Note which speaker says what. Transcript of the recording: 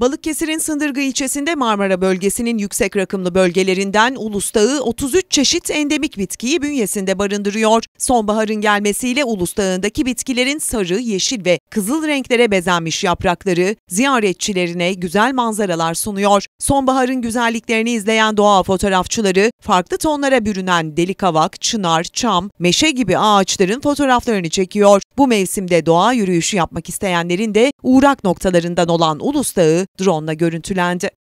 Speaker 1: Balıkesir'in Sındırgı ilçesinde Marmara bölgesinin yüksek rakımlı bölgelerinden Ulus Dağı 33 çeşit endemik bitkiyi bünyesinde barındırıyor. Sonbaharın gelmesiyle Ulus Dağı'ndaki bitkilerin sarı, yeşil ve kızıl renklere bezenmiş yaprakları ziyaretçilerine güzel manzaralar sunuyor. Sonbaharın güzelliklerini izleyen doğa fotoğrafçıları farklı tonlara bürünen delikavak, çınar, çam, meşe gibi ağaçların fotoğraflarını çekiyor. Bu mevsimde doğa yürüyüşü yapmak isteyenlerin de uğrak noktalarından olan Ulus Dağı drone ile görüntülendi.